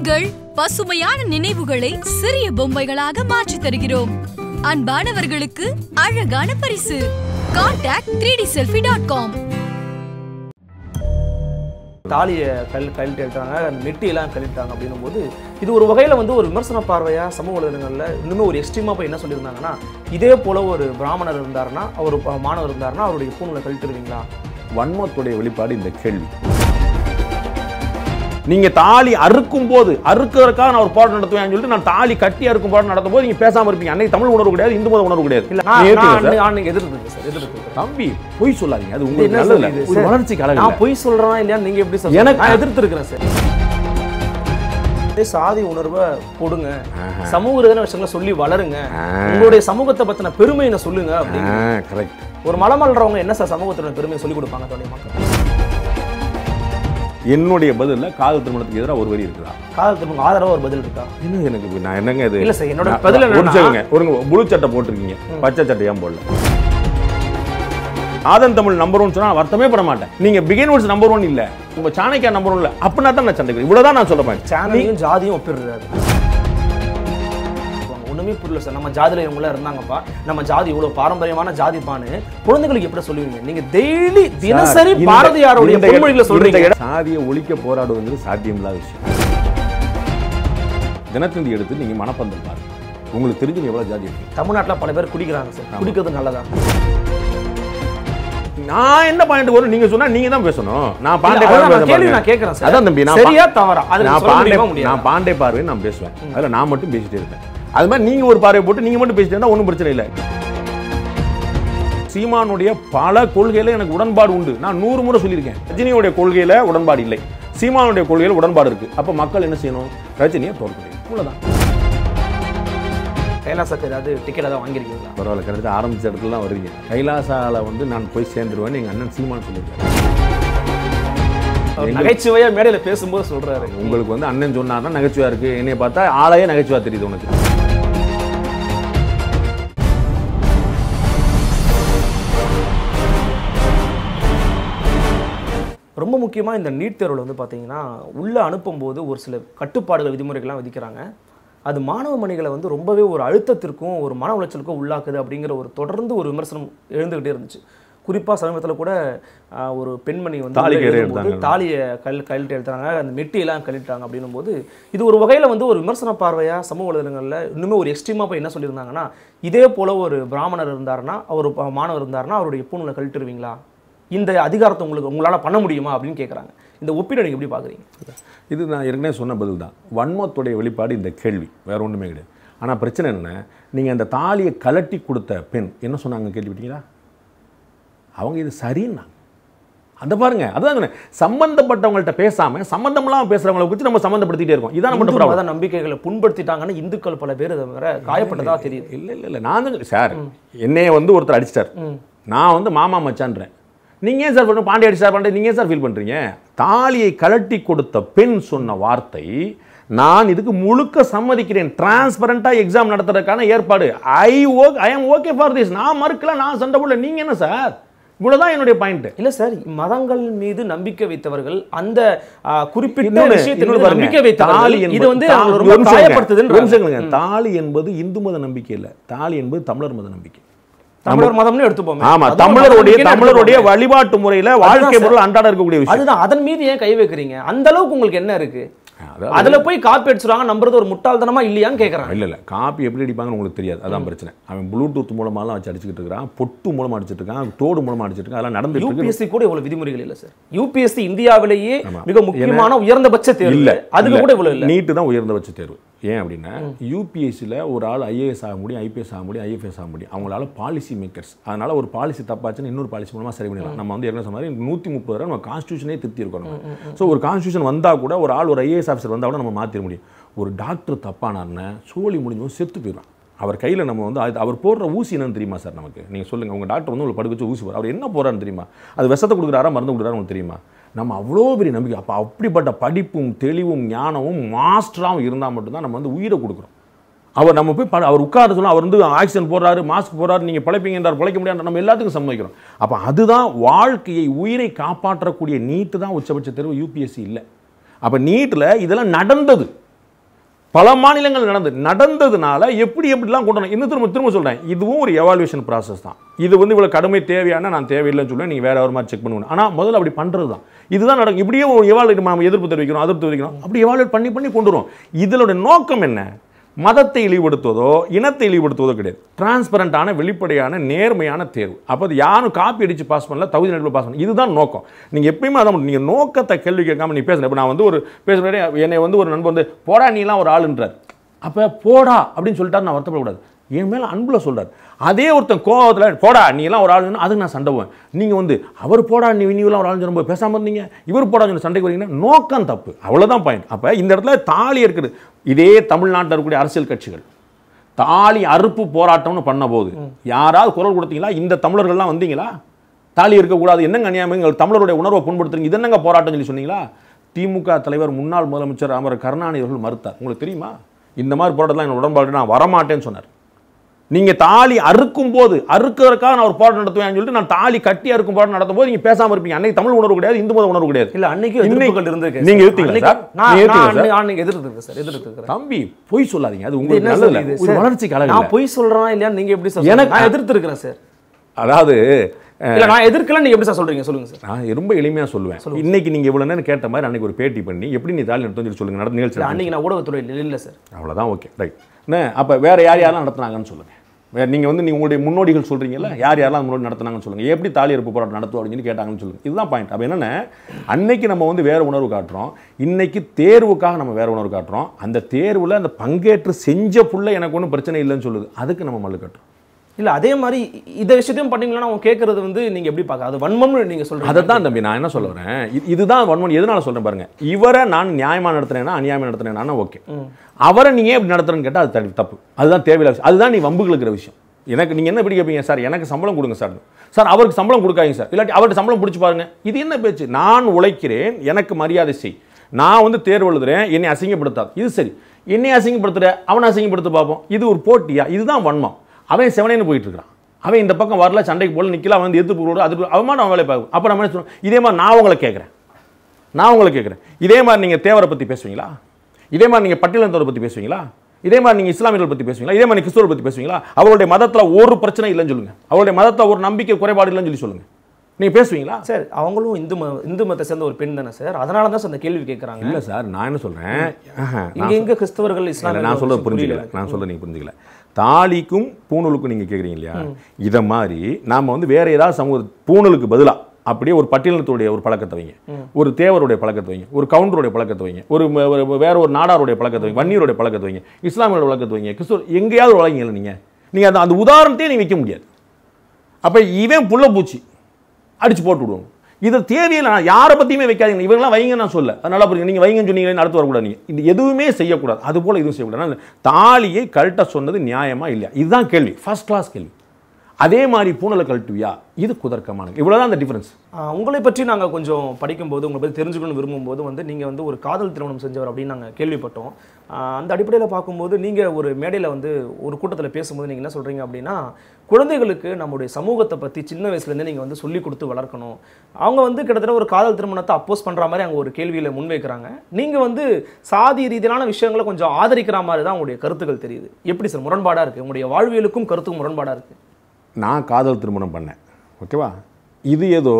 உங்கள் பசுமையான நினைவுகளை சிறிய பொம்மைகளாக மாற்றி தருகிறோம் அன்பானவர்களுக்கு அழகான பரிசு contact three D selfie dot com தாலியை கல் கழட்டி எடுத்தாங்க நெட்டியெல்லாம் கழட்டாங்க அப்படின்னும் போது இது ஒரு வகையில் வந்து ஒரு விமர்சன பார்வையாக சமூக வலைதளங்களில் இன்னுமே ஒரு எக்ஸ்ட்ரீமாக போய் என்ன சொல்லியிருந்தாங்கன்னா இதே போல் ஒரு பிராமணர் இருந்தாருன்னா அவர் மாணவர் இருந்தாருன்னா அவருடைய பூங்களை கழித்துருவீங்களா வன்மத்துடைய வெளிப்பாடு இந்த கேள்வி நீங்க தாலி அறுக்கும் போது அறுக்கிறதுக்காக நான் ஒரு போராட்டம் நடத்துவேன் சொல்லிட்டு நான் தாலி கட்டி அறுக்கும் போராட்டம் நடத்தும் போது நீங்க பேசாம இருப்பீங்க அன்னைக்கு தமிழ் உணர்வு கிடையாது இந்து மத உணர்வு கிடையாது எதிர்த்து தம்பி பொய் சொல்லாதீங்க அது உங்களுக்கு நல்லது ஒரு வளர்ச்சி நான் பொய் சொல்றேனா இல்லையா நீங்க எப்படி சொல்ல எனக்கு எதிர்த்து இருக்கிறேன் சார் சாதி உணர்வை கொடுங்க சமூக ரீதியான விஷயங்களை சொல்லி வளருங்க உங்களுடைய சமூகத்தை பத்தின பெருமையை சொல்லுங்க அப்படின்னு ஒரு மலமல்றவங்க என்ன சார் சமூகத்தோட பெருமையை சொல்லி கொடுப்பாங்க தோடைய மக்கள் என்னுடைய பதில் காதல் திருமணத்துக்கு எதிராக ஒரு வரி இருக்கா காதல் திருமணம் ஆதரவா ஒரு பதில் இருக்கா என்ன எனக்கு நான் என்னங்க இது இல்ல சார் என்னோட பதில் முடிச்சவங்க ஒரு முழு சட்டை போட்டிருக்கீங்க பச்சை ஏன் போடல ஆதன் தமிழ் நம்பர் ஒன் சொன்னா வருத்தமே பட மாட்டேன் நீங்க பிகின் வுட்ஸ் நம்பர் ஒன் இல்ல உங்க சாணக்கியா நம்பர் ஒன் இல்ல அப்படின்னா தான் நான் சண்டைக்கு இவ்வளவுதான் நான் சொல்ல சாணியும் ஜாதியும் ஒப்பிடுறாரு எதுவுமே புரியல சார் நம்ம ஜாதியில் இவங்களாம் இருந்தாங்கப்பா நம்ம ஜாதி இவ்வளோ பாரம்பரியமான ஜாதிப்பான்னு குழந்தைகளுக்கு எப்படி சொல்லுவீங்க நீங்க டெய்லி தினசரி பாரதியாருடைய பொன்மொழிகளை சொல்றீங்க சாதியை ஒழிக்க போராடுவது இல்லாத விஷயம் தினத்தந்தி எடுத்து நீங்க மனப்பந்தம் பாருங்க உங்களுக்கு தெரிஞ்சது எவ்வளோ ஜாதி இருக்கு தமிழ்நாட்டில் பல பேர் குடிக்கிறாங்க சார் குடிக்கிறது நல்லதா நான் என்ன பாயிண்ட் வரும் நீங்க சொன்னா நீங்க தான் பேசணும் நான் பாண்டே பார்வை நான் கேக்குறேன் சார் அதான் தம்பி நான் சரியா தவறா நான் பாண்டே நான் பாண்டே நான் பேசுவேன் அதுல நான் மட்டும் பேசிட்டே இருப்பேன் அது மாதிரி நீங்கள் ஒரு பார்வை போட்டு நீங்கள் மட்டும் பேசிட்டு இருந்தால் ஒன்றும் பிரச்சனை இல்லை சீமானுடைய பல கொள்கையில் எனக்கு உடன்பாடு உண்டு நான் நூறு முறை சொல்லியிருக்கேன் ரஜினியுடைய கொள்கையில் உடன்பாடு இல்லை சீமானுடைய கொள்கையில் உடன்பாடு இருக்குது அப்போ மக்கள் என்ன செய்யணும் ரஜினியை தோற்கணும் அவ்வளோதான் கைலாசாக்கு ஏதாவது டிக்கெட் ஏதாவது வாங்கியிருக்கீங்களா பரவாயில்ல கிட்டத்தட்ட ஆரம்பித்த இடத்துலலாம் வருவீங்க கைலாசாவில் வந்து நான் போய் சேர்ந்துருவேன் எங்கள் அண்ணன் சீமான் சொல்லியிருக்காரு நகைச்சுவையாக மேடையில் பேசும்போது சொல்கிறாரு உங்களுக்கு வந்து அண்ணன் சொன்னா தான் நகைச்சுவாக இருக்குது என்னைய பார்த்தா ஆளையே நகைச்சுவாக தெரியுது உனக்கு முக்கியமாக இந்த நீட் தேர்வில் வந்து பார்த்திங்கன்னா உள்ளே அனுப்பும்போது ஒரு சில கட்டுப்பாடுகள் விதிமுறைகள்லாம் விதிக்கிறாங்க அது மாணவ மணிகளை வந்து ரொம்பவே ஒரு அழுத்தத்திற்கும் ஒரு மன உளைச்சலுக்கும் உள்ளாக்குது அப்படிங்கிற ஒரு தொடர்ந்து ஒரு விமர்சனம் எழுந்துக்கிட்டே இருந்துச்சு குறிப்பாக சமீபத்தில் கூட ஒரு பெண்மணி வந்து தாலியை கல் கழிட்டு எழுத்துறாங்க அந்த மெட்டியெல்லாம் கழட்டாங்க அப்படின்னும் போது இது ஒரு வகையில் வந்து ஒரு விமர்சன பார்வையாக சமூக வலைதளங்களில் இன்னுமே ஒரு எக்ஸ்ட்ரீமாக போய் என்ன சொல்லியிருந்தாங்கன்னா இதே போல் ஒரு பிராமணர் இருந்தாருன்னா அவர் மாணவர் இருந்தாருன்னா அவருடைய பூணூலை கழட்டிடுவீங்களா இந்த அதிகாரத்தை உங்களுக்கு உங்களால் பண்ண முடியுமா அப்படின்னு கேட்குறாங்க இந்த ஒப்பீடு நீங்கள் எப்படி பார்க்குறீங்க இது நான் ஏற்கனவே சொன்ன பதில் தான் வன்மத்துடைய வெளிப்பாடு இந்த கேள்வி வேறு ஒன்றுமே கிடையாது ஆனால் பிரச்சனை என்ன நீங்கள் அந்த தாலியை கலட்டி கொடுத்த பெண் என்ன சொன்னாங்க கேள்விப்பட்டீங்களா அவங்க இது சரின்னா அந்த பாருங்க அதான் சம்பந்தப்பட்டவங்கள்ட்ட பேசாம சம்பந்தம் இல்லாமல் பேசுறவங்களை குறித்து நம்ம சம்பந்தப்படுத்திட்டே இருக்கோம் இதான் நம்ம மத நம்பிக்கைகளை புண்படுத்திட்டாங்கன்னு இந்துக்கள் பல பேர் அதை வேற காயப்பட்டதா தெரியுது இல்லை இல்லை இல்லை நான் சார் என்னையே வந்து ஒருத்தர் அடிச்சிட்டார் நான் வந்து மாமா மச்சான்றேன் நீங்கள் ஏன் சார் பண்ணுற பாண்டியடி சார் பண்ணுறது நீங்கள் ஏன் சார் ஃபீல் பண்ணுறீங்க தாலியை கலட்டி கொடுத்த பெண் சொன்ன வார்த்தை நான் இதுக்கு முழுக்க சம்மதிக்கிறேன் டிரான்ஸ்பரண்ட்டாக எக்ஸாம் நடத்துறதுக்கான ஏற்பாடு I okay I am okay for this நான் மறுக்கல நான் சண்டை போடல நீங்கள் என்ன சார் இவ்வளோதான் என்னுடைய பாயிண்ட் இல்லை சார் மதங்கள் மீது நம்பிக்கை வைத்தவர்கள் அந்த குறிப்பிட்ட நம்பிக்கை வைத்தாலும் இது வந்து தாலி என்பது இந்து மத நம்பிக்கை இல்லை தாலி என்பது தமிழர் மத நம்பிக்கை தமிழர் மதம்னு எடுத்துப்போம் ஆமா தமிழருடைய தமிழருடைய வழிபாட்டு முறையில வாழ்க்கை பொருள் அன்றாட இருக்கக்கூடிய விஷயம் அதுதான் அதன் மீது ஏன் கை வைக்கிறீங்க அந்த அளவுக்கு உங்களுக்கு என்ன இருக்கு அதில் போய் காப்பி அடிச்சுருவாங்க நம்புறது ஒரு முட்டாள்தனமாக இல்லையான்னு கேட்குறாங்க இல்லை இல்லை காப்பி எப்படி அடிப்பாங்கன்னு உங்களுக்கு தெரியாது அதான் பிரச்சனை அவன் ப்ளூடூத் மூலமாகலாம் வச்சு அடிச்சுக்கிட்டு இருக்கான் பொட்டு மூலமாக அடிச்சிட்டு இருக்கான் தோடு மூலமாக அடிச்சிட்டு இருக்கான் அதெல்லாம் நடந்து யூபிஎஸ்சி கூட இவ்வளோ விதிமுறைகள் இல்லை சார் யூபிஎஸ்சி இந்தியாவிலேயே மிக முக்கியமான உயர்ந்தபட்ச தேர்வு இல்லை அதுக்கு கூட இவ்வளோ இல்லை நீட்டு தான் உயர்ந்தபட்ச தேர்வு ஏன் அப்படின்னா யூபிஎஸ்சியில் ஒரு ஆள் ஐஏஎஸ் ஆக முடியும் ஐபிஎஸ் ஆக முடியும் ஐஎஃப்எஸ் ஆக முடியும் அவங்களால பாலிசி மேக்கர்ஸ் அதனால் ஒரு பாலிசி தப்பாச்சுன்னு இன்னொரு பாலிசி மூலமாக சரி பண்ணிடலாம் நம்ம வந்து என்ன சொன்ன நூற்றி முப்பது ரூபா நம்ம கான்ஸ்டியூஷனே திருத்தி இருக்கணும் ஸோ ஒரு கான்ஸ்டியூஷன் வந்தால் கூட ஒரு ஆள் ஒரு ஐஏஎஸ் ஆஃபீஸர் வந்தால் கூட நம்ம மாற்றிட முடியும் ஒரு டாக்டர் தப்பானார்னு சோழி முடிஞ்சவன் செத்து போயிடுவான் அவர் கையில் நம்ம வந்து அது அவர் போடுற ஊசி என்னன்னு தெரியுமா சார் நமக்கு நீங்கள் சொல்லுங்கள் உங்கள் டாக்டர் வந்து உங்களுக்கு படுக்க வச்சு ஊசி போகிறார் அவர் என்ன போகிறான்னு தெரியுமா அது விஷத்தை கொடுக்குறாரா மருந்து கொடுக்குறாரு தெரியுமா நம்ம அவ்வளோ பெரிய நம்பிக்கை அப்போ அப்படிப்பட்ட படிப்பும் தெளிவும் ஞானமும் மாஸ்டராகவும் இருந்தால் மட்டும்தான் நம்ம வந்து உயிரை கொடுக்குறோம் அவர் நம்ம போய் அவர் உட்கார சொன்னால் அவர் வந்து ஆக்சிஜன் போடுறாரு மாஸ்க் போடுறாரு நீங்கள் பிழைப்பீங்க என்றார் பிழைக்க முடியாது நம்ம எல்லாத்துக்கும் சம்மதிக்கிறோம் அப்போ அதுதான் வாழ்க்கையை உயிரை காப்பாற்றக்கூடிய நீட்டு தான் உச்சபட்ச தேர்வு யூபிஎஸ்சி இல்லை அப்போ நீட்டில் இதெல்லாம் நடந்தது பல மாநிலங்கள் நடந்தது நடந்ததுனால எப்படி எப்படிலாம் கொண்டு வரணும் இன்னும் திரும்ப திரும்ப சொல்கிறேன் இதுவும் ஒரு எவால்யூஷன் ப்ராசஸ் தான் இது வந்து இவ்வளோ கடுமை தேவையான நான் தேவையில்லைன்னு சொல்லுவேன் நீங்கள் வேறு ஒரு மாதிரி செக் பண்ணுவோம் ஆனால் முதல்ல அப்படி பண்ணுறது தான் இதுதான் நடக்கும் இப்படியே ஒரு எவாலுவேட் நம்ம எதிர்ப்பு தெரிவிக்கிறோம் அதிர்ப்பு தெரிவிக்கிறோம் அப்படி எவாலுவேட் பண்ணி பண்ணி கொண்டு வரும் இதனோட நோக்கம் என்ன மதத்தை இழிவுபடுத்துவதோ இனத்தை இழிவுபடுத்துவதோ கிடையாது டிரான்ஸ்பரண்டான வெளிப்படையான நேர்மையான தேர்வு அப்போ யாரும் காப்பி அடித்து பாஸ் பண்ணல தகுதி நடுவில் பாஸ் பண்ணல இதுதான் நோக்கம் நீங்கள் எப்பயுமே அதை நீங்கள் நோக்கத்தை கேள்வி கேட்காம நீ பேசுகிற இப்போ நான் வந்து ஒரு பேசுகிறேன் என்னை வந்து ஒரு நண்பர் வந்து போடா நீலாம் ஒரு ஆளுன்றார் அப்போ போடா அப்படின்னு சொல்லிட்டா நான் வருத்தப்படக்கூடாது என் மேலே அன்பில் சொல்கிறார் அதே ஒருத்தன் கோவத்தில் போடா நீ எல்லாம் ஒரு ஆளுன்னு அதுக்கு நான் சண்டை போவேன் நீங்கள் வந்து அவர் போடா நீ நீங்களாம் ஒரு ஆளுன்னு சொல்லும்போது பேசாமல் இருந்தீங்க இவர் போடான்னு சொல்லி சண்டைக்கு வரீங்கன்னா நோக்கம் தப்பு அவ்வளோதான் பாயிண்ட் அப்போ இந்த இடத்துல தாலி இருக்குது இதே தமிழ்நாட்டில் இருக்கக்கூடிய அரசியல் கட்சிகள் தாலி அறுப்பு போராட்டம்னு பண்ண போது யாராவது குரல் கொடுத்தீங்களா இந்த தமிழர்கள்லாம் வந்தீங்களா தாலி இருக்கக்கூடாது என்னங்க அநியாயம் எங்கள் தமிழருடைய உணர்வை புண்படுத்துறீங்க இது என்னங்க போராட்டம் சொல்லி சொன்னீங்களா திமுக தலைவர் முன்னாள் முதலமைச்சர் அமர் கருணாநிதி அவர்கள் மறுத்தார் உங்களுக்கு தெரியுமா இந்த மாதிரி போராட்டத்தில் என்னோட உடன்பாடு நான் வரமாட்டேன்னு சொன்னார் நீங்கள் தாலி அறுக்கும் போது அறுக்கிறதுக்காக நான் ஒரு போராட்டம் நடத்துவேன் சொல்லிட்டு நான் தாலி கட்டி அறுக்கும் போராட்டம் நடத்தும் போது நீங்கள் பேசாமல் இருப்பீங்க அன்னைக்கு தமிழ் உணர்வு கிடையாது இந்து மத உணர்வு கிடையாது இல்லை அன்னைக்கு எதிர்ப்புகள் இருந்திருக்கு நீங்கள் எதிர்த்தீங்க சார் நான் சார் எதிர்த்துருக்கேன் தம்பி பொய் சொல்லாதீங்க அது உங்களுக்கு நல்லது ஒரு வளர்ச்சிக்கு நான் பொய் சொல்கிறேன் இல்லையா நீங்கள் எப்படி சார் எனக்கு நான் எதிர்த்துருக்கிறேன் சார் அதாவது இல்லை நான் எதிர்க்கல நீங்கள் எப்படி சார் சொல்கிறீங்க சொல்லுங்கள் சார் நான் ரொம்ப எளிமையாக சொல்லுவேன் இன்னைக்கு நீங்கள் இவ்வளோ நேரம் கேட்ட மாதிரி அன்னைக்கு ஒரு பேட்டி பண்ணி எப்படி நீ தாலி நடத்தி சொல்லுங்க சொல்லுங்கள் நடந்த நிகழ்ச்சி அன்னைக்கு நான் ஊடகத்துறையில் இல்லை சார் அவ்வளோதான் ஓகே ரைட் அப்போ வேறு யார் யாரெல்லாம் நடத்துனாங்கன்னு சொல்லுங்கள் நீங்கள் வந்து நீங்கள் உங்களுடைய முன்னோடிகள் சொல்கிறீங்கல்ல யார் யாரெல்லாம் முன்னாடி நடத்துனாங்கன்னு சொல்லுங்கள் எப்படி தாலி எடுப்பு போராட்டம் நடத்தும் அப்படின்னு கேட்டாங்கன்னு சொல்லுங்கள் இதுதான் பாயிண்ட் அப்போ என்னென்ன அன்னைக்கு நம்ம வந்து வேறு உணர்வு காட்டுறோம் இன்னைக்கு தேர்வுக்காக நம்ம வேறு உணர்வு காட்டுறோம் அந்த தேர்வில் அந்த பங்கேற்று செஞ்ச புள்ள எனக்கு ஒன்றும் பிரச்சனை இல்லைன்னு சொல்லுது அதுக்கு நம்ம மல்லு கட்டுறோம் இல்லை அதே மாதிரி இதை விஷயத்தையும் பண்ணீங்களா அவங்க கேட்கறது வந்து நீங்கள் எப்படி பார்க்க அது வன்மம்னு நீங்கள் சொல்கிறீங்க அதை தான் தம்பி நான் என்ன சொல்ல வரேன் இதுதான் வன்மம் எதனால சொல்கிறேன் பாருங்க இவரை நான் நியாயமாக நடத்துனேன்னா அநியாயமாக நடத்துனேன்னா ஓகே அவரை நீங்கள் எப்படி நடத்துறேன்னு கேட்டால் அது தப்பு அதுதான் தேவையில்லை அதுதான் நீ வம்புகள் இருக்கிற விஷயம் எனக்கு நீங்கள் என்ன இப்படி கேட்பீங்க சார் எனக்கு சம்பளம் கொடுங்க சார் சார் அவருக்கு சம்பளம் கொடுக்காதீங்க சார் இல்லாட்டி அவருக்கு சம்பளம் பிடிச்சி பாருங்க இது என்ன பேச்சு நான் உழைக்கிறேன் எனக்கு மரியாதை செய் நான் வந்து தேர்வு எழுதுறேன் என்னை அசிங்கப்படுத்தாது இது சரி என்னை அசிங்கப்படுத்துகிற அவனை அசிங்கப்படுத்த பார்ப்போம் இது ஒரு போட்டியா இதுதான் வன்மம் அவன் செவனேனு போயிட்டு இருக்கான் அவன் இந்த பக்கம் வரல சண்டைக்கு போல நிற்கல அவன் வந்து எதிர்ப்பு போடுவோம் அதுக்கு அவமான அவன் வேலை பார்க்கும் அப்போ நம்ம என்ன சொல்லுவோம் இதே மாதிரி நான் உங்களை கேட்குறேன் நான் உங்களை கேட்குறேன் இதே மாதிரி நீங்கள் தேவரை பற்றி பேசுவீங்களா இதே மாதிரி நீங்கள் பட்டியலத்தவரை பற்றி பேசுவீங்களா இதே மாதிரி நீங்கள் இஸ்லாமியர்கள் பற்றி பேசுவீங்களா இதே மாதிரி கிறிஸ்துவர் பற்றி பேசுவீங்களா அவருடைய மதத்தில் ஒரு பிரச்சனை இல்லைன்னு சொல்லுங்கள் அவருடைய மதத்தில் ஒரு நம்பிக்கை குறைபாடு இல்லைன்னு சொல்லி சொல்லுங்கள் நீங்கள் பேசுவீங்களா சார் அவங்களும் இந்து ம இந்து மதத்தை சேர்ந்த ஒரு பெண் தானே சார் அதனால தான் சார் அந்த கேள்வி கேட்குறாங்க இல்லை சார் நான் என்ன சொல்கிறேன் இங்கே எங்கே கிறிஸ்தவர்கள் இஸ்லாமியர் நான் சொல்ல புரிஞ்சுக்கல நான் சொல்ல நீங்கள் புரிஞ்சுக்கல தாலிக்கும் பூணூலுக்கும் நீங்கள் கேட்குறீங்க இல்லையா இதை மாதிரி நாம் வந்து வேற ஏதாவது சமூக பூணூலுக்கு பதிலாக அப்படியே ஒரு பட்டியலத்துடைய ஒரு பழக்கத்தை வைங்க ஒரு தேவருடைய பழக்கத்தை வைங்க ஒரு கவுண்டருடைய பழக்கத்தை வைங்க ஒரு வேற ஒரு நாடாருடைய பழக்கத்தை வைங்க வன்னியருடைய பழக்கத்தை வைங்க இஸ்லாமியோட பழக்கத்தை வைங்க கிறிஸ்துவ எங்கேயாவது வழங்கிங்கள நீங்கள் நீங்கள் அந்த அந்த உதாரணத்தையே நீ வைக்க முடியாது அப்போ இவன் புள்ள பூச்சி அடித்து போட்டு விடுவோம் இது தேவையில்லை யாரை பற்றியுமே வைக்காதீங்க இவங்களாம் வைங்க நான் சொல்ல அதனால புரியுங்க நீங்கள் வைங்கன்னு சொன்னீங்களே அடுத்து வரக்கூடாது நீங்கள் இது எதுவுமே செய்யக்கூடாது அது போல் எதுவும் செய்யக்கூடாது தாலியை கழட்ட சொன்னது நியாயமாக இல்லையா இதுதான் கேள்வி ஃபஸ்ட் கிளாஸ் கேள்வி அதே மாதிரி பூனலை கழட்டுவியா இது குதர்க்கமானது இவ்வளோதான் அந்த டிஃப்ரென்ஸ் உங்களை பற்றி நாங்கள் கொஞ்சம் படிக்கும்போது உங்களை பற்றி தெரிஞ்சுக்கணும்னு விரும்பும்போது வந்து நீங்கள் வந்து ஒரு காதல் திருமணம் செஞ்சவர் அப்படின்னு நாங்கள் கேள்விப்பட்டோம் அந்த அடிப்படையில் பார்க்கும்போது நீங்கள் ஒரு மேடையில் வந்து ஒரு கூட்டத்தில் பேசும்போது நீங்கள் என்ன சொல்கிறீங்க அப்படின்னா குழந்தைகளுக்கு நம்முடைய சமூகத்தை பற்றி சின்ன வயசுலேருந்தே நீங்கள் வந்து சொல்லிக் கொடுத்து வளர்க்கணும் அவங்க வந்து கிட்டத்தட்ட ஒரு காதல் திருமணத்தை அப்போஸ் பண்ணுற மாதிரி அங்கே ஒரு கேள்வியில் முன்வைக்கிறாங்க நீங்கள் வந்து சாதி ரீதியிலான விஷயங்களை கொஞ்சம் ஆதரிக்கிற மாதிரி தான் உங்களுடைய கருத்துக்கள் தெரியுது எப்படி சார் முரண்பாடாக இருக்குது உங்களுடைய வாழ்வியலுக்கும் கருத்துக்கும் முரண்பாடாக இருக்குது நான் காதல் திருமணம் பண்ணேன் ஓகேவா இது ஏதோ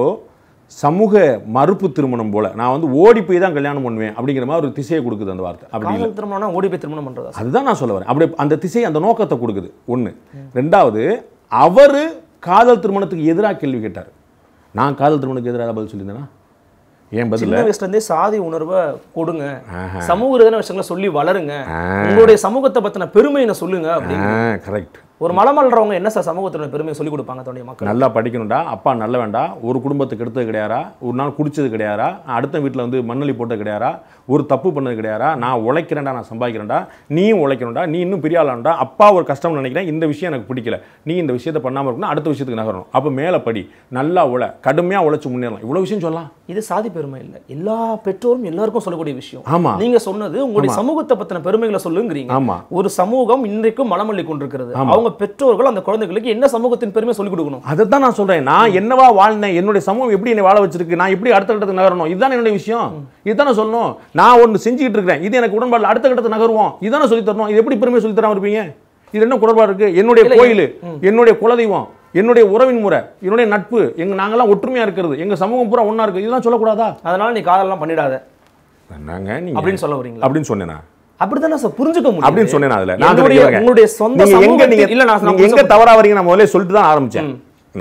சமூக மறுப்பு திருமணம் போல நான் வந்து ஓடி போய் தான் கல்யாணம் பண்ணுவேன் அப்படிங்கிற மாதிரி ஒரு திசையை கொடுக்குது அந்த வார்த்தை அப்படி இல்லை திருமணம் ஓடி போய் திருமணம் பண்ணுறது அதுதான் நான் சொல்ல வரேன் அப்படி அந்த திசை அந்த நோக்கத்தை கொடுக்குது ஒன்று ரெண்டாவது அவர் காதல் திருமணத்துக்கு எதிராக கேள்வி கேட்டார் நான் காதல் திருமணத்துக்கு எதிராக பதில் சொல்லியிருந்தேனா சாதி உணர்வை கொடுங்க சமூக விஷயங்களை சொல்லி வளருங்க உங்களுடைய சமூகத்தை பத்தின பெருமையை சொல்லுங்க கரெக்ட் ஒரு மலம் அல்றவங்க என்ன சார் சமூகத்தில் பெருமையை சொல்லிக் கொடுப்பாங்க தன்னுடைய மக்கள் நல்லா படிக்கணும்டா அப்பா நல்ல வேண்டாம் ஒரு குடும்பத்துக்கு எடுத்தது கிடையாரா ஒரு நாள் குடிச்சது கிடையாரா அடுத்த வீட்டில் வந்து மண்ணலி போட்டது கிடையாரா ஒரு தப்பு பண்ணது கிடையாரா நான் உழைக்கிறேன்டா நான் சம்பாதிக்கிறேன்டா நீயும் உழைக்கணும்டா நீ இன்னும் பெரிய ஆளாண்டா அப்பா ஒரு கஷ்டம்னு நினைக்கிறேன் இந்த விஷயம் எனக்கு பிடிக்கல நீ இந்த விஷயத்தை பண்ணாமல் இருக்கணும் அடுத்த விஷயத்துக்கு நகரணும் அப்போ மேலே படி நல்லா உழ கடுமையாக உழைச்சி முன்னேறலாம் இவ்வளோ விஷயம் சொல்லலாம் இது சாதி பெருமை இல்லை எல்லா பெற்றோரும் எல்லாருக்கும் சொல்லக்கூடிய விஷயம் ஆமாம் நீங்கள் சொன்னது உங்களுடைய சமூகத்தை பற்றின பெருமைகளை சொல்லுங்கிறீங்க ஆமாம் ஒரு சமூகம் இன்றைக்கும் மலமல்லி கொண்டிருக்கிறது அவங்க பெற்றோர்கள் அந்த குழந்தைகளுக்கு என்ன சமூகத்தின் பெருமை சொல்லிக் கொடுக்கணும் அதை தான் நான் சொல்கிறேன் நான் என்னவா வாழ்ந்தேன் என்னுடைய சமூகம் எப்படி என்னை வாழ வச்சிருக்கு நான் எப்படி அடுத்த கட்டத்துக்கு நகரணும் இதுதான் என்னுடைய விஷயம் இதுதான் நான் சொல்லணும் நான் ஒன்று செஞ்சுட்டு இருக்கிறேன் இது எனக்கு உடன்பாடு அடுத்த கட்டத்துக்கு நகருவோம் இதான் சொல்லி தரணும் இது எப்படி பெருமை சொல்லி தராம இருப்பீங்க இது என்ன குடும்பம் இருக்குது என்னுடைய கோயில் என்னுடைய குலதெய்வம் என்னுடைய உறவின் முறை என்னுடைய நட்பு எங்க நாங்கெல்லாம் ஒற்றுமையா இருக்கிறது எங்க சமூகம் பூரா ஒன்னா இருக்குது இதெல்லாம் சொல்லக்கூடாதா அதனால நீ எல்லாம் பண்ணிடாத நாங்க அப்படின்னு சொல்ல வரீங்களா அப்படின்னு சொன்னேன் அப்படிதானே சார் புரிஞ்சுக்க முடியும் அப்படின்னு சொன்னேன் அதுல நான் உங்களுடைய சொந்த எங்க நீங்க இல்ல நான் எங்க தவறா வரீங்க நான் முதல்ல சொல்லிட்டு தான் ஆரம்பிச்சேன்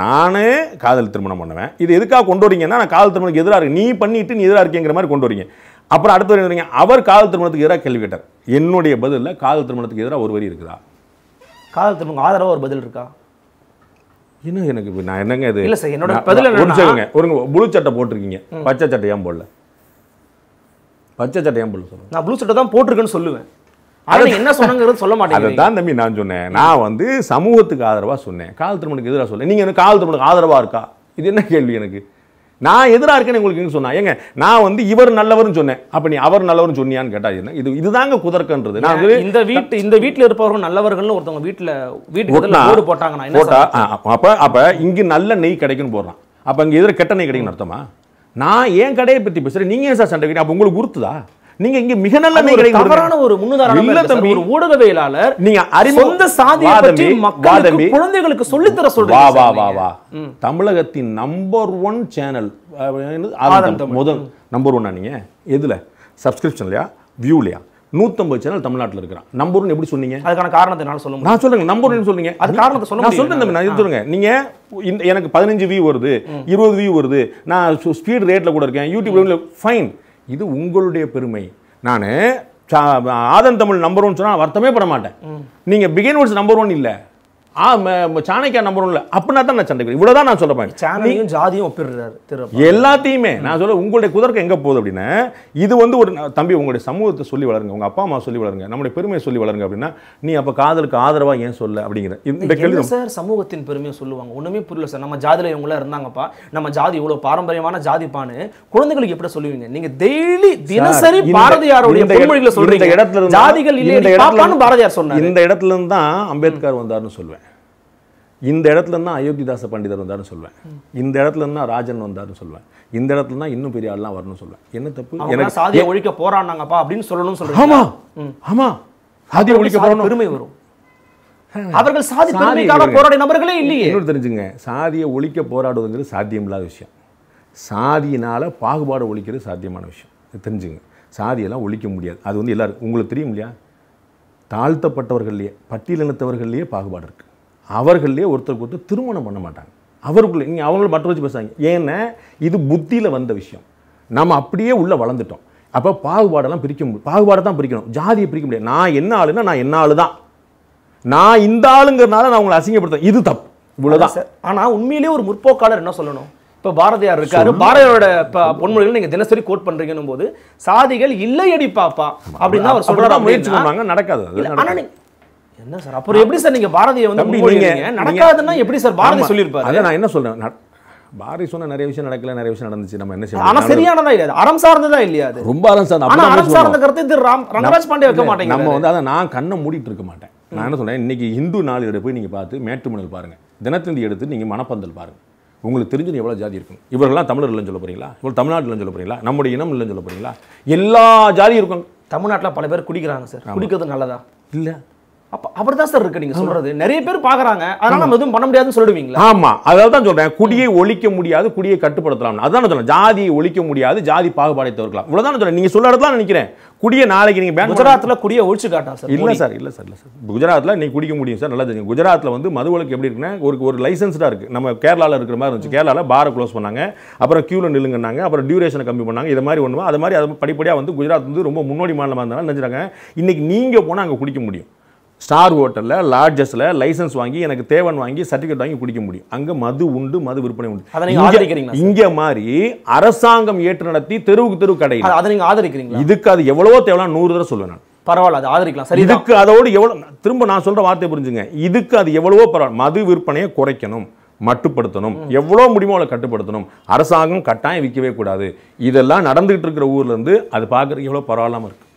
நானே காதல் திருமணம் பண்ணுவேன் இது எதுக்காக கொண்டு வரீங்கன்னா நான் காதல் திருமணத்துக்கு எதிராக இருக்கு நீ பண்ணிட்டு நீ எதிராக இருக்கேங்கிற மாதிரி கொண்டு வரீங்க அப்புறம் அடுத்த வரீங்க அவர் காதல் திருமணத்துக்கு எதிராக கேள்வி கேட்டார் என்னுடைய பதிலில் காதல் திருமணத்துக்கு எதிராக ஒரு வரி இருக்குதா காதல் திருமணம் ஆதரவாக ஒரு பதில் இருக்கா என்ன எனக்கு நான் என்னங்க இது இல்லை சார் என்னோட பதில் ஒரு ஒருங்க முழு சட்டை போட்டிருக்கீங்க பச்சை சட்டை ஏன் போடல பச்சை சட்டை ஏன் ப்ளூ நான் ப்ளூ சட்டை தான் போட்டிருக்கேன்னு சொல்லுவேன் ஆனால் என்ன சொன்னாங்கிறது சொல்ல மாட்டேன் அதை தான் தம்பி நான் சொன்னேன் நான் வந்து சமூகத்துக்கு ஆதரவாக சொன்னேன் கால் திருமணுக்கு எதிராக சொன்னேன் நீங்கள் எனக்கு கால் ஆதரவாக இருக்கா இது என்ன கேள்வி எனக்கு நான் எதிராக இருக்கேன்னு உங்களுக்கு எங்கே சொன்னா ஏங்க நான் வந்து இவர் நல்லவர்னு சொன்னேன் அப்போ நீ அவர் நல்லவர்னு சொன்னியான்னு கேட்டா என்ன இது இதுதாங்க குதர்க்கன்றது நான் இந்த வீட்டு இந்த வீட்டில் இருப்பவர்கள் நல்லவர்கள்னு ஒருத்தவங்க வீட்டில் வீட்டுக்கு ஓடு போட்டாங்கன்னா போட்டா அப்போ அப்போ இங்கே நல்ல நெய் கிடைக்குன்னு போடுறான் அப்போ இங்கே எதிர கெட்ட நெய் கிடைக்குன்னு அர்த்தமா நான் ஏன் கடையை பத்தி பேசுறேன் நீங்க ஏன் சார் சண்டை அப்போ உங்களுக்கு உறுத்துதா நீங்க இங்க மிக நல்ல தவறான ஒரு முன்னுதாரணம் இல்ல தம்பி ஒரு ஊடகவியலாளர் நீங்க அறிமுக சாதியை பற்றி மக்களுக்கு குழந்தைகளுக்கு சொல்லி தர சொல்றீங்க வா வா வா வா தமிழகத்தின் நம்பர் ஒன் சேனல் முதல் நம்பர் 1 நீங்க எதுல சப்ஸ்கிரிப்ஷன்லயா வியூலயா நூத்தம்பது சேனல் தமிழ்நாட்டில் இருக்கிறான் நம்பர்னு எப்படி சொன்னீங்க அதுக்கான காரணத்தை நான் சொல்லுங்க நான் சொல்லுங்க நம்பர்னு சொன்னீங்க அது காரணத்தை சொல்ல நான் சொல்றேன் நான் சொல்லுங்க நீங்கள் இந்த எனக்கு பதினஞ்சு வியூ வருது இருபது வியூ வருது நான் ஸ்பீட் ரேட்டில் கூட இருக்கேன் யூடியூப்ல ஃபைன் இது உங்களுடைய பெருமை நான் ஆதன் தமிழ் நம்பர் ஒன் சொன்னால் வருத்தமே பட மாட்டேன் நீங்கள் பிகின் வேர்ட்ஸ் நம்பர் ஒன் இல்லை ஆ சாணக்கியா நம்பரும் இல்லை அப்படின்னா தான் நான் சண்டை இவ்வளோ தான் நான் சொல்ல சாணியும் ஜாதியும் ஒப்பிடுறாரு திரு எல்லாத்தையுமே நான் சொல்ல உங்களுடைய குதர்க்கு எங்கே போகுது அப்படின்னா இது வந்து ஒரு தம்பி உங்களுடைய சமூகத்தை சொல்லி வளருங்க உங்க அப்பா அம்மா சொல்லி வளருங்க நம்முடைய பெருமையை சொல்லி வளருங்க அப்படின்னா நீ அப்போ காதலுக்கு ஆதரவாக ஏன் சொல்ல அப்படிங்கிற இந்த கேள்வி சார் சமூகத்தின் பெருமையை சொல்லுவாங்க ஒன்றுமே புரியல சார் நம்ம ஜாதியில இவங்களாம் இருந்தாங்கப்பா நம்ம ஜாதி இவ்வளோ பாரம்பரியமான ஜாதிப்பான்னு குழந்தைகளுக்கு எப்படி சொல்லுவீங்க நீங்க டெய்லி தினசரி பாரதியாருடைய பொன்மொழிகளை சொல்கிறீங்க இடத்துல ஜாதிகள் இல்லை பாரதியார் சொன்னார் இந்த இடத்துல இருந்து தான் அம்பேத்கர் வந்தாருன்னு சொல்லுவேன் இந்த இடத்துல தான் அயோத்திதாச பண்டிதர் வந்தார்னு சொல்லுவேன் இந்த இடத்துல தான் ராஜன் வந்தார்னு சொல்லுவேன் இந்த இடத்துல தான் இன்னும் பெரிய ஆள்லாம் வரணும்னு சொல்லுவேன் என்ன தப்பு எனக்கு சாதியை ஒழிக்க போறானாங்கப்பா அப்படின்னு சொல்லணும்னு சொல்லுவேன் ஆமா ஆமா சாதியை ஒழிக்க போறோம் பெருமை வரும் அவர்கள் சாதி பெருமைக்காக போராடிய நபர்களே இல்லையே இன்னொரு தெரிஞ்சுங்க சாதியை ஒழிக்க போராடுவதுங்கிறது சாத்தியம் இல்லாத விஷயம் சாதியினால பாகுபாடு ஒழிக்கிறது சாத்தியமான விஷயம் தெரிஞ்சுங்க சாதியெல்லாம் ஒழிக்க முடியாது அது வந்து எல்லாருக்கும் உங்களுக்கு தெரியும் இல்லையா தாழ்த்தப்பட்டவர்கள்லையே பட்டியலினத்தவர்கள்லேயே பாகுபாடு இருக்குது அவர்களே ஒருத்தருக்கு ஒருத்தர் திருமணம் பண்ண மாட்டாங்க அவருக்குள்ளே நீங்கள் அவங்களும் மற்ற வச்சு பேசுகிறாங்க ஏன்னா இது புத்தியில் வந்த விஷயம் நம்ம அப்படியே உள்ளே வளர்ந்துட்டோம் அப்போ பாகுபாடெல்லாம் பிரிக்க முடியும் பாகுபாடை தான் பிரிக்கணும் ஜாதியை பிரிக்க முடியாது நான் என்ன ஆளுன்னா நான் என்ன ஆள் தான் நான் இந்த ஆளுங்கிறதுனால நான் உங்களை அசிங்கப்படுத்துறேன் இது தப்பு இவ்வளோதான் சார் ஆனால் உண்மையிலேயே ஒரு முற்போக்காளர் என்ன சொல்லணும் இப்போ பாரதியார் இருக்காரு பாரதியாரோட பொன்மொழிகள் நீங்கள் தினசரி கோட் பண்ணுறீங்கன்னும் போது சாதிகள் இல்லையடி பாப்பா அப்படின்னு அவர் சொல்கிறதா முயற்சி பண்ணுவாங்க நடக்காது ஆனால் என்ன சார் அப்புறம் எப்படி சார் நீங்கள் பாரதியை வந்து நீங்கள் நடக்காதுன்னா எப்படி சார் பாரதி சொல்லியிருப்பாரு அதை நான் என்ன சொல்கிறேன் பாரி சொன்ன நிறைய விஷயம் நடக்கல நிறைய விஷயம் நடந்துச்சு நம்ம என்ன செய்யணும் ஆனா சரியானதா இல்லையா அறம் சார்ந்ததா இல்லையா அது ரொம்ப அறம் சார்ந்த ஆனா அறம் சார்ந்த கருத்து திரு ராம் ரங்கராஜ் பாண்டே வைக்க மாட்டேங்க நம்ம வந்து அதை நான் கண்ணை மூடிட்டு இருக்க மாட்டேன் நான் என்ன சொல்றேன் இன்னைக்கு இந்து நாளிதழை போய் நீங்க பார்த்து மேட்டுமணல் பாருங்க தினத்தந்தி எடுத்து நீங்க மனப்பந்தல் பாருங்க உங்களுக்கு தெரிஞ்சது எவ்வளோ ஜாதி இருக்கும் இவர்கள்லாம் தமிழர் இல்லைன்னு சொல்ல போறீங்களா இவ்வளோ தமிழ்நாட்டில் சொல்ல போறீங்களா நம்முடைய இனம் இல்லைன்னு சொல்ல போறீங்களா எல்லா ஜாதி இருக்கும் தமிழ்நாட்டில் பல பேர் குடிக்கிறாங்க சார் குடிக்கிறது நல்லதா இல்லை அப்போ அவர் தான் சார் இருக்கு நீங்கள் சொல்கிறது நிறைய பேர் பார்க்குறாங்க அதனால் நம்ம எதுவும் பண்ண முடியாதுன்னு சொல்லிடுவீங்களா ஆமாம் அதாவது தான் சொல்கிறேன் குடியை ஒழிக்க முடியாது குடியை கட்டுப்படுத்தலாம் அதான் சொல்கிறேன் ஜாதியை ஒழிக்க முடியாது ஜாதி பாகுபாடை தவிர்க்கலாம் இவ்வளவுதான் சொல்றேன் நீங்க சொல்ல நினைக்கிறேன் குடியை நாளைக்கு நீங்கள் பேன் குஜராத்ல குடிய ஒழிச்சு காட்டா சார் இல்லை சார் இல்லை சார் இல்லை சார் குஜராத்தில் நீ குடிக்க முடியும் சார் நல்லா தெரியும் குஜராத்தில் வந்து மது ஒழுக்கு எப்படி இருக்குன்னா ஒரு ஒரு லைசன்ஸ்டா இருக்கு நம்ம கேரளாவில் இருக்கிற மாதிரி இருந்துச்சு கேரளாவில் பாரை க்ளோஸ் பண்ணாங்க அப்புறம் கியூல நில்லுங்கன்னாங்க அப்புறம் டியூரேஷனை கம்மி பண்ணாங்க இது மாதிரி ஒண்ணுமா அது மாதிரி அது படிப்படியாக வந்து குஜராத் வந்து ரொம்ப முன்னோடி மாநிலமாக இருந்தாலும் நினைச்சாங்க இன்றைக்கி நீங்கள் போனால் அங்கே குடிக்க முடியும் ஸ்டார் ஹோட்டலில் லாட்ஜஸில் லைசன்ஸ் வாங்கி எனக்கு தேவன் வாங்கி சர்டிஃபிகேட் வாங்கி குடிக்க முடியும் அங்கே மது உண்டு மது விற்பனை உண்டு இங்கே மாதிரி அரசாங்கம் ஏற்று நடத்தி தெருவுக்கு தெரு கடை அதை நீங்கள் ஆதரிக்கிறீங்க இதுக்கு அது எவ்வளவோ தேவையான நூறு தடவை சொல்லுவேன் நான் பரவாயில்ல அது ஆதரிக்கலாம் சரி இதுக்கு அதோடு எவ்வளோ திரும்ப நான் சொல்கிற வார்த்தை புரிஞ்சுங்க இதுக்கு அது எவ்வளவோ பரவாயில்ல மது விற்பனையை குறைக்கணும் மட்டுப்படுத்தணும் எவ்வளோ முடியுமோ அவளை கட்டுப்படுத்தணும் அரசாங்கம் கட்டாயம் விற்கவே கூடாது இதெல்லாம் நடந்துகிட்டு இருக்கிற ஊர்லேருந்து அது பார்க்குறதுக்கு எவ்வளோ பரவாயில்லாமல் இருக்குது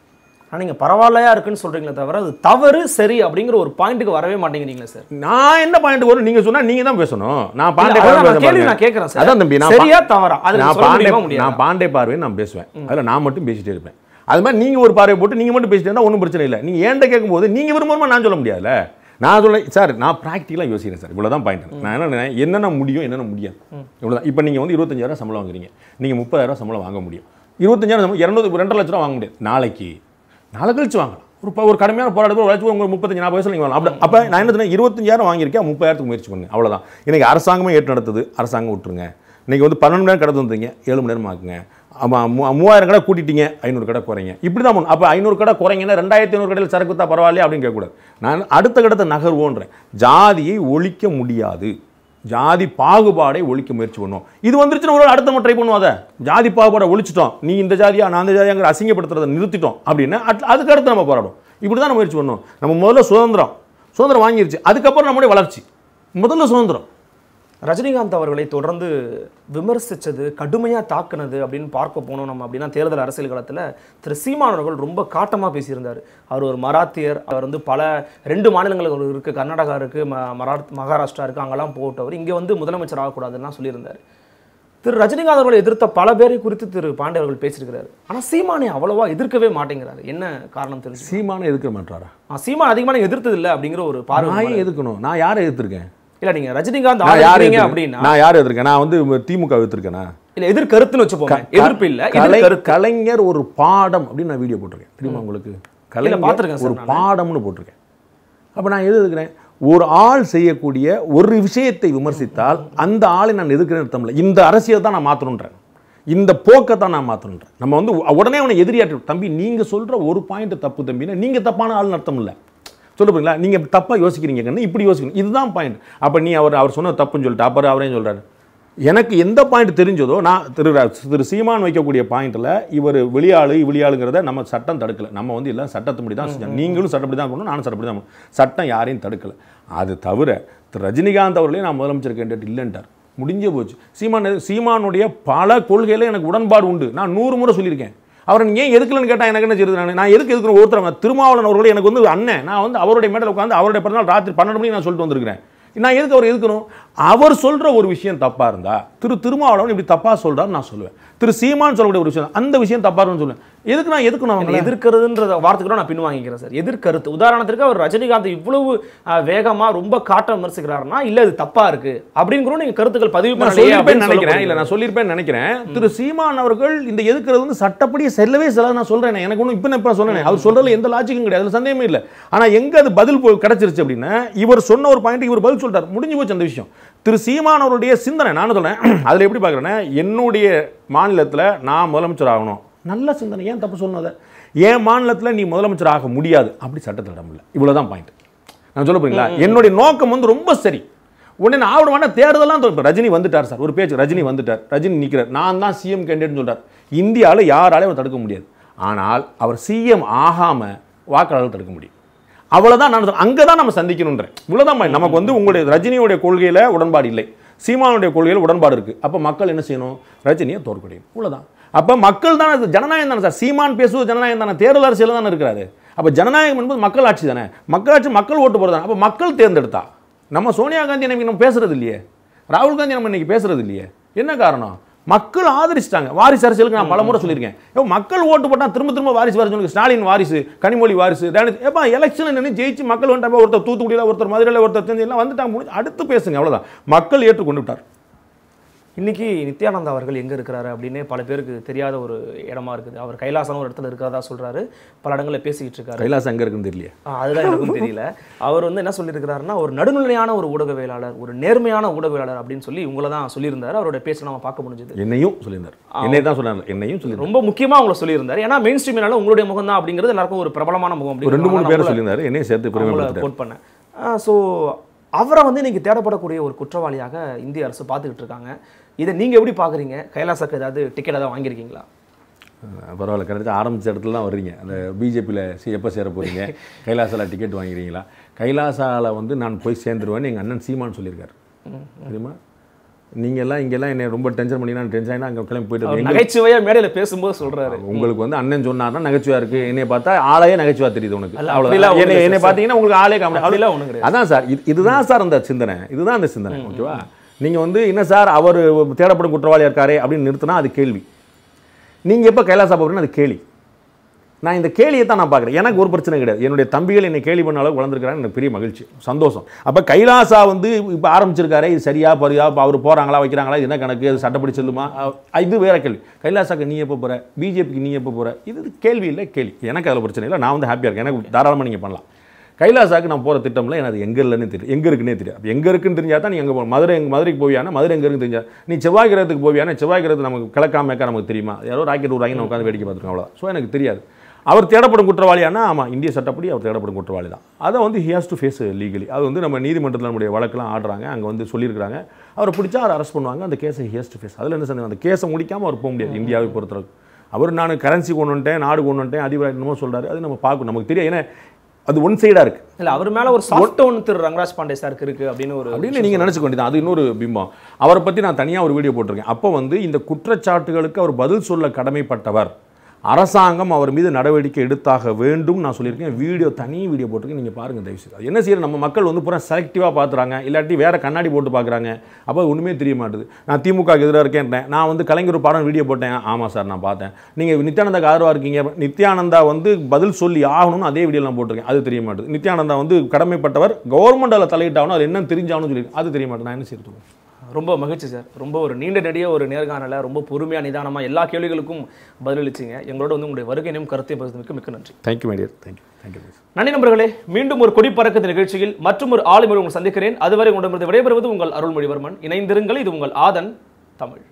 ஆனால் நீங்கள் பரவாயில்லையா இருக்குன்னு சொல்கிறீங்களே தவிர அது தவறு சரி அப்படிங்கிற ஒரு பாயிண்ட்டுக்கு வரவே மாட்டேங்கிறீங்களே சார் நான் என்ன பாயிண்ட்டுக்கு வரும் நீங்கள் சொன்னால் நீங்கள் தான் பேசணும் நான் பாண்டே பார்வை நான் கேட்குறேன் சார் அதான் தம்பி நான் சரியா தவறா அது நான் பாண்டே நான் பாண்டே பார்வை நான் பேசுவேன் அதில் நான் மட்டும் பேசிகிட்டே இருப்பேன் அது மாதிரி நீங்கள் ஒரு பார்வை போட்டு நீங்கள் மட்டும் பேசிட்டு இருந்தால் ஒன்றும் பிரச்சனை இல்லை நீங்கள் ஏன்ட்ட கேட்கும்போது நீங்கள் விரும்பணுமா நான் சொல்ல முடியாதுல்ல நான் சொல்ல சார் நான் ப்ராக்டிக்கலாக யோசிக்கிறேன் சார் இவ்வளோ தான் பாயிண்ட் நான் என்ன என்னென்ன முடியும் என்னென்ன முடியாது இவ்வளோதான் இப்போ நீங்கள் வந்து இருபத்தஞ்சாயிரம் சம்பளம் வாங்குறீங்க நீங்கள் முப்பதாயிரம் சம்பளம் வாங்க முடியும் இருபத்தஞ்சாயிரம் இரநூறு ரெண்டு லட்ச ரூபா வாங்க முடியாது நாளைக்கு நாளை கழிச்சு வாங்கலாம் ஒரு ஒரு கடுமையான போராட்டம் உழைச்சி உங்களுக்கு முப்பத்தஞ்சு நாற்பது வயசுல நீங்கள் அப்படி அப்போ நான் என்ன இருபத்தஞ்சாயிரம் வாங்கியிருக்கேன் முப்பதாயிரத்துக்கு முயற்சி பண்ணுங்க அவ்வளோதான் இன்றைக்கி அரசாங்கமே ஏற்று நடத்துது அரசாங்கம் விட்டுருங்க இன்றைக்கி வந்து பன்னெண்டு மணி நேரம் கடை தந்துங்க ஏழு மணி நேரம் ஆக்குங்க ஆமாம் மூவாயிரம் கடை கூட்டிட்டீங்க ஐநூறு கடை குறைங்க இப்படி தான் அப்போ ஐநூறு கடை குறைங்கன்னா ரெண்டாயிரத்தி ஐநூறு கடையில் சரக்கு தான் பரவாயில்லையே அப்படின்னு கேட்கக்கூடாது நான் அடுத்த கடத்தை நகர்வோன்றேன் ஜாதியை ஒழிக்க முடியாது ஜாதி பாகுபாடை ஒழிக்க முயற்சி பண்ணுவோம் இது வந்துருச்சுன்னா ஒரு அடுத்தவங்க ட்ரை பண்ணுவோம் அதை ஜாதி பாகுபாடை ஒழிச்சிட்டோம் நீ இந்த ஜாதியா நான் அந்த ஜாதியாங்கிற அசிங்கப்படுத்துறதை நிறுத்திட்டோம் அப்படின்னா அதுக்கு அடுத்து நம்ம போராடும் இப்படி தான் முயற்சி பண்ணுவோம் நம்ம முதல்ல சுதந்திரம் சுதந்திரம் வாங்கிருச்சு அதுக்கப்புறம் நம்முடைய வளர்ச்சி முதல்ல சுதந்திரம் ரஜினிகாந்த் அவர்களை தொடர்ந்து விமர்சித்தது கடுமையாக தாக்குனது அப்படின்னு பார்க்க போனோம் நம்ம அப்படின்னா தேர்தல் அரசியல் காலத்தில் திரு சீமானவர்கள் ரொம்ப காட்டமாக பேசியிருந்தார் அவர் ஒரு மராத்தியர் அவர் வந்து பல ரெண்டு மாநிலங்கள் இருக்குது கர்நாடகா இருக்குது மரா மகாராஷ்டிரா இருக்குது அங்கெல்லாம் போட்டவர் இங்கே வந்து முதலமைச்சர் ஆகக்கூடாதுலாம் சொல்லியிருந்தார் திரு ரஜினிகாந்த் அவர்களை எதிர்த்த பல பேரை குறித்து திரு பாண்டே அவர்கள் பேசியிருக்கிறார் ஆனால் சீமானை அவ்வளோவா எதிர்க்கவே மாட்டேங்கிறார் என்ன காரணம் தெரியும் சீமானை எதிர்க்க மாட்டாரா சீமான் அதிகமாக எதிர்த்தது இல்லை அப்படிங்கிற ஒரு பார்வை எதிர்க்கணும் நான் யாரை எதிர்த்திருக்கேன் இல்லை நீங்கள் ரஜினிகாந்த் ஆதரிக்கிறீங்க அப்படின்னா நான் யார் எதிர்க்கேன் நான் வந்து திமுக எதிர்க்கேனா இல்லை எதிர்கருத்துன்னு வச்சுப்போம் எதிர்ப்பு இல்லை கலைஞர் கலைஞர் ஒரு பாடம் அப்படின்னு நான் வீடியோ போட்டிருக்கேன் தெரியுமா உங்களுக்கு கலைஞர் பார்த்துருக்கேன் ஒரு பாடம்னு போட்டிருக்கேன் அப்போ நான் எது எதுக்கிறேன் ஒரு ஆள் செய்யக்கூடிய ஒரு விஷயத்தை விமர்சித்தால் அந்த ஆளை நான் எதிர்க்கிறேன் அர்த்தம் இந்த அரசியல் தான் நான் மாற்றணுன்றேன் இந்த போக்கை தான் நான் மாற்றணுன்றேன் நம்ம வந்து உடனே அவனை எதிரியாட்டு தம்பி நீங்கள் சொல்கிற ஒரு பாயிண்ட் தப்பு தம்பின்னா நீங்கள் தப்பான ஆள்னு அர்த்தம் இல்லை சொல்ல நீங்கள் தப்பாக யோசிக்கிறீங்கன்னு இப்படி யோசிக்கணும் இதுதான் பாயிண்ட் அப்போ நீ அவர் அவர் சொன்ன தப்புன்னு சொல்லிட்டு அப்புறம் அவரே சொல்கிறாரு எனக்கு எந்த பாயிண்ட் தெரிஞ்சதோ நான் திரு திரு சீமான் வைக்கக்கூடிய பாயிண்டில் இவர் வெளியாளு வெளியாளுங்கிறத நம்ம சட்டம் தடுக்கலை நம்ம வந்து எல்லாம் சட்டத்துப்படி தான் செஞ்சோம் நீங்களும் சட்டப்படி தான் பண்ணணும் நானும் சட்டப்படி தான் பண்ணணும் சட்டம் யாரையும் தடுக்கலை அது தவிர திரு ரஜினிகாந்த் அவர்களையும் நான் முதலமைச்சர் கேண்டிடேட் இல்லைன்ட்டார் முடிஞ்சே போச்சு சீமான் சீமானுடைய பல கொள்கையில் எனக்கு உடன்பாடு உண்டு நான் நூறு முறை சொல்லியிருக்கேன் அவர் ஏன் எதுக்கலன்னு கேட்டால் எனக்கு என்ன செய்யுது நான் நான் எதுக்கு எதுக்கு ஒருத்தர் திருமாவளவன் அவர்கள் எனக்கு வந்து அண்ணன் நான் வந்து அவருடைய மேடையில் உட்காந்து அவருடைய பிறந்தநாள் ராத்திரி பன்னெண்டு மணிக்கு நான் சொல்லிட்டு வந்திருக்கிறேன் நான் எதுக்கு அவர் எதுக்கணும் அவர் சொல்கிற ஒரு விஷயம் தப்பாக இருந்தால் திரு திருமாவளவன் இப்படி தப்பாக சொல்கிறான்னு நான் சொல்லுவேன் திரு சீமான்னு சொல்லக்கூடிய ஒரு விஷயம் அந்த விஷயம் தப்பாக இருக்குன்னு சொல்லுவேன் எதுக்கு நான் எதுக்கு நான் எதிர்க்கிறதுன்ற வார்த்தைக்கு நான் பின்வாங்கிக்கிறேன் சார் எதிர்கருத்து உதாரணத்திற்கு அவர் ரஜினிகாந்த் இவ்வளவு வேகமா ரொம்ப காட்ட விமர்சிக்கிறாருன்னா இல்லை அது தப்பா இருக்கு அப்படிங்கிற நீங்க கருத்துக்கள் பதிவு பண்ண நினைக்கிறேன் இல்ல நான் சொல்லியிருப்பேன்னு நினைக்கிறேன் திரு சீமான் அவர்கள் இந்த எதிர்க்கிறது வந்து சட்டப்படி செல்லவே செல்ல நான் சொல்றேன் எனக்கு ஒன்றும் இப்ப நான் சொன்னேன் அவர் சொல்றதுல எந்த லாஜிக்கும் கிடையாது அதுல சந்தேகமே இல்லை ஆனா எங்க அது பதில் கிடைச்சிருச்சு அப்படின்னா இவர் சொன்ன ஒரு பாயிண்ட் இவர் பதில் சொல்றாரு முடிஞ்சு போச்சு அந்த விஷயம் திரு சீமான் அவருடைய சிந்தனை நானும் சொல்றேன் அதுல எப்படி பாக்குறேன்னா என்னுடைய மாநிலத்தில் நான் முதலமைச்சர் ஆகணும் நல்ல சிந்தனை ஏன் தப்பு சொன்னதை ஏன் மாநிலத்தில் நீ முதலமைச்சர் ஆக முடியாது அப்படி சட்டத்தில் இடமில்லை இவ்வளோ தான் பாயிண்ட் நான் சொல்ல போறீங்களா என்னுடைய நோக்கம் வந்து ரொம்ப சரி உடனே ஆவணமான தேர்தலாம் ரஜினி வந்துட்டார் சார் ஒரு பேச்சு ரஜினி வந்துட்டார் ரஜினி நிற்கிறார் நான் தான் சிஎம் கேண்டிடேட்னு சொல்கிறார் இந்தியாவில் யாராலையும் அவர் தடுக்க முடியாது ஆனால் அவர் சிஎம் ஆகாமல் வாக்காளர்கள் தடுக்க முடியும் அவ்வளோதான் நான் அங்கே தான் நம்ம சந்திக்கணுன்றேன் இவ்வளோதான் நமக்கு வந்து உங்களுடைய ரஜினியுடைய கொள்கையில் உடன்பாடு இல்லை சீமானுடைய கொள்கையில் உடன்பாடு இருக்குது அப்போ மக்கள் என்ன செய்யணும் ரஜினியை தோற்கடையும் இவ்வளோதான் அப்போ மக்கள் தானே ஜனநாயகம் தானே சார் சீமான் பேசுவது ஜனநாயகம் தானே தேர்தல் அரசியல் தானே இருக்கிறாரு அப்போ ஜனநாயகம் என்பது மக்கள் ஆட்சி தானே மக்களாட்சி மக்கள் ஓட்டு போகிறது தானே அப்போ மக்கள் தேர்ந்தெடுத்தா நம்ம சோனியா காந்தி நம்ம நம்ம பேசுறது இல்லையே ராகுல் காந்தி நம்ம இன்னைக்கு பேசுறது இல்லையே என்ன காரணம் மக்கள் ஆதரிச்சிட்டாங்க வாரிசு அரசியலுக்கு நான் பல முறை சொல்லியிருக்கேன் மக்கள் ஓட்டு போட்டால் திரும்ப திரும்ப வாரிசு வாரிசு ஸ்டாலின் வாரிசு கனிமொழி வாரிசு ரேணித் ஏப்பா எலெக்ஷன் நின்று ஜெயிச்சு மக்கள் வந்துட்டாங்க ஒருத்தர் தூத்துக்குடியில் ஒருத்தர் மதுரையில் ஒருத்தர் தெரிஞ்சு எல்லாம் வந்துட்டாங்க முடிஞ்சு அடுத்து பேசுங்க அவ்வளோதான் மக்கள் ஏற்றுக்கொண்டு விட்டார் இன்றைக்கி நித்யானந்தா அவர்கள் எங்கே இருக்கிறாரு அப்படின்னு பல பேருக்கு தெரியாத ஒரு இடமா இருக்குது அவர் கைலாசம் ஒரு இடத்துல இருக்கிறதா சொல்கிறாரு பல இடங்களில் பேசிக்கிட்டு இருக்காரு கைலாசம் அங்கே இருக்குன்னு தெரியல அதுதான் எனக்கும் தெரியல அவர் வந்து என்ன சொல்லியிருக்கிறாருன்னா ஒரு நடுநிலையான ஒரு ஊடகவியலாளர் ஒரு நேர்மையான ஊடகவியலாளர் அப்படின்னு சொல்லி உங்களை தான் சொல்லியிருந்தார் அவரோட பேச நம்ம பார்க்க முடிஞ்சது என்னையும் சொல்லியிருந்தார் என்னை தான் சொன்னார் என்னையும் சொல்லி ரொம்ப முக்கியமாக அவங்கள சொல்லியிருந்தார் ஏன்னா மெயின் ஸ்ட்ரீம்னால உங்களுடைய முகம் தான் அப்படிங்கிறது எல்லாருக்கும் ஒரு பிரபலமான முகம் அப்படி ரெண்டு மூணு பேரும் சொல்லியிருந்தார் என்னையும் சேர்த்து கோட் பண்ணேன் ஸோ அவரை வந்து இன்றைக்கி தேடப்படக்கூடிய ஒரு குற்றவாளியாக இந்திய அரசு பார்த்துக்கிட்டு இருக்காங்க இதை நீங்கள் எப்படி பார்க்குறீங்க கைலாசாக்கு ஏதாவது டிக்கெட் ஏதாவது வாங்கியிருக்கீங்களா பரவாயில்ல கரெக்டாக ஆரம்பித்த இடத்துல தான் வர்றீங்க அந்த பிஜேபியில் எப்போ சேர போகிறீங்க கைலாசாவில் டிக்கெட் வாங்குறீங்களா கைலாசாவில் வந்து நான் போய் சேர்ந்துருவேன்னு எங்கள் அண்ணன் சீமான்னு சொல்லியிருக்காரு தெரியுமா எல்லாம் இங்கெல்லாம் என்னை ரொம்ப டென்ஷன் பண்ணி நான் டென்ஷன் ஆகினா அங்கே கிளம்பி போயிட்டு நகைச்சுவையாக மேடையில் பேசும்போது சொல்கிறாரு உங்களுக்கு வந்து அண்ணன் சொன்னார் நகைச்சுவாக இருக்குது என்னை பார்த்தா ஆளையே நகைச்சுவாக தெரியுது உனக்கு அவ்வளோ இல்லை என்னை பார்த்தீங்கன்னா உங்களுக்கு ஆளே காமெடி அவ்வளோ ஒன்று அதான் சார் இதுதான் சார் அந்த சிந்தனை இதுதான் அந்த சிந்தனை ஓகேவா நீங்கள் வந்து என்ன சார் அவர் தேடப்படும் குற்றவாளியாக இருக்காரு அப்படின்னு நிறுத்தினா அது கேள்வி நீங்கள் எப்போ கைலாசா போகிறீங்கன்னு அது கேள்வி நான் இந்த கேலியை தான் நான் பார்க்குறேன் எனக்கு ஒரு பிரச்சனை கிடையாது என்னுடைய தம்பிகள் என்னை கேள்வி பண்ண அளவுக்கு வளர்ந்துருக்கிறாங்க எனக்கு பெரிய மகிழ்ச்சி சந்தோஷம் அப்போ கைலாசா வந்து இப்போ ஆரம்பிச்சிருக்காரு இது சரியா பரியா இப்போ அவர் போகிறாங்களா வைக்கிறாங்களா என்ன கணக்கு அது சட்டப்படி செல்லுமா இது வேற கேள்வி கைலாசாக்கு நீ எப்போ போகிற பிஜேபிக்கு நீ எப்போ போகிற இது கேள்வி இல்லை கேள்வி எனக்கு அதில் பிரச்சனை இல்லை நான் வந்து ஹாப்பியாக இருக்கேன் எனக்கு தாராளமாக நீங்கள் பண்ணலாம் கைலாசாக்கு நான் போகிற திட்டம்லாம் எனக்கு எங்கே இல்லைன்னு தெரியும் எங்கே இருக்குன்னே தெரியும் அப்போ எங்கே இருக்குன்னு தெரிஞ்சால் தான் நீ எங்கே போகணும் மதுரை எங்கள் மதுரைக்கு போவியானா மதுரை எங்கே இருக்குன்னு தெரிஞ்சா நீ செவ்வாய் கிரகத்துக்கு போவியானா செவ்வாய் கிரகத்துக்கு நமக்கு கிழக்காமக்கா நமக்கு தெரியுமா யாரோ ராக்கெட் உருவாங்கி நான் உட்காந்து வேடிக்கை பார்த்துருக்கோம் அவ்வளோ ஸோ எனக்கு தெரியாது அவர் தேடப்படும் குற்றவாளியானா ஆமாம் இந்திய சட்டப்படி அவர் தேடப்படும் குற்றவாளி தான் அதை வந்து he has to face legally அது வந்து நம்ம நீதிமன்றத்தில் நம்முடைய வழக்கெல்லாம் ஆடுறாங்க அங்கே வந்து சொல்லியிருக்கிறாங்க அவரை பிடிச்சா அவர் அரெஸ்ட் பண்ணுவாங்க அந்த கேஸை ஹி டு ஃபேஸ் அதில் என்ன சந்தேகம் அந்த கேஸை முடிக்காமல் அவர் போக முடியாது இந்தியாவை பொறுத்தவரைக்கும் அவர் நான் கரன்சி கொண்டுட்டேன் நாடு கொண்டு வந்துட்டேன் அதிபர் என்னமோ சொல்கிறாரு அது நம்ம பார்க்கணும் நமக்கு தெரியும் ஏன்னா அது ஒன் சைடாக இருக்குது இல்லை அவர் மேலே ஒரு soft one Thiru Rangaraj Pandey sir இருக்குது அப்படின்னு ஒரு அப்படின்னு நீங்கள் நினச்சிக்க வேண்டியது அது இன்னொரு பிம்பம் அவரை பற்றி நான் தனியாக ஒரு வீடியோ போட்டிருக்கேன் அப்போ வந்து இந்த குற்றச்சாட்டுகளுக்கு அவர் பதில் சொல்ல கடமைப்பட்டவர் அரசாங்கம் அவர் மீது நடவடிக்கை எடுத்தாக வேண்டும் நான் சொல்லியிருக்கேன் வீடியோ தனி வீடியோ போட்டுருக்கு நீங்கள் பாருங்கள் தயவு செய்து என்ன செய்யறது நம்ம மக்கள் வந்து பூரா செலக்டிவாக பார்த்துறாங்க இல்லாட்டி வேறு கண்ணாடி போட்டு பார்க்குறாங்க அப்போ ஒன்றுமே தெரிய மாட்டுது நான் திமுக எதிராக இருக்கேன் நான் வந்து கலைஞர் பாடம் வீடியோ போட்டேன் ஆமாம் சார் நான் பார்த்தேன் நீங்கள் நித்யானந்தாக்கு ஆதரவாக இருக்கீங்க நித்யானந்தா வந்து பதில் சொல்லி ஆகணும்னு அதே வீடியோலாம் போட்டிருக்கேன் அது தெரிய மாட்டுது நித்யானந்தா வந்து கடமைப்பட்டவர் கவர்மெண்ட்டில் தலையிட்டாகணும் அது என்னன்னு தெரிஞ்சாகணும்னு சொல்லி அது தெரிய மாட்டேன் நான் என்ன செய்யறது ரொம்ப மகிழ்ச்சி சார் ரொம்ப ஒரு நீண்ட நெடிய ஒரு நேர்காணல ரொம்ப பொறுமையாக நிதானமாக எல்லா கேள்விகளுக்கும் பதிலளிச்சிங்க எங்களோட வந்து உங்களுடைய வருகையினையும் கருத்தை பகிர்ந்தமைக்கு மிக்க நன்றி தேங்க்யூ மேடியர் தேங்க்யூ தேங்க்யூ நன்றி நண்பர்களே மீண்டும் ஒரு கொடி கொடிப்பறக்கத்த நிகழ்ச்சியில் மற்றும் ஒரு ஆளுமை உங்களை சந்திக்கிறேன் அதுவரை உங்களிடமிருந்து விடைபெறுவது உங்கள் அருள்மொழிவர்மன் இணைந்திருங்கள் இது உங்கள் ஆதன் தமிழ்